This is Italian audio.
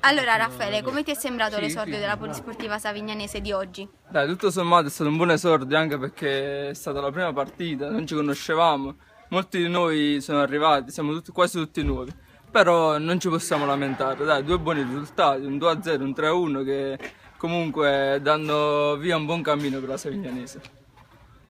Allora Raffaele, come ti è sembrato l'esordio della polisportiva savignanese di oggi? Dai, tutto sommato è stato un buon esordio anche perché è stata la prima partita, non ci conoscevamo, molti di noi sono arrivati, siamo tutti, quasi tutti nuovi, però non ci possiamo lamentare, dai, due buoni risultati, un 2-0, un 3-1 che comunque danno via un buon cammino per la savignanese.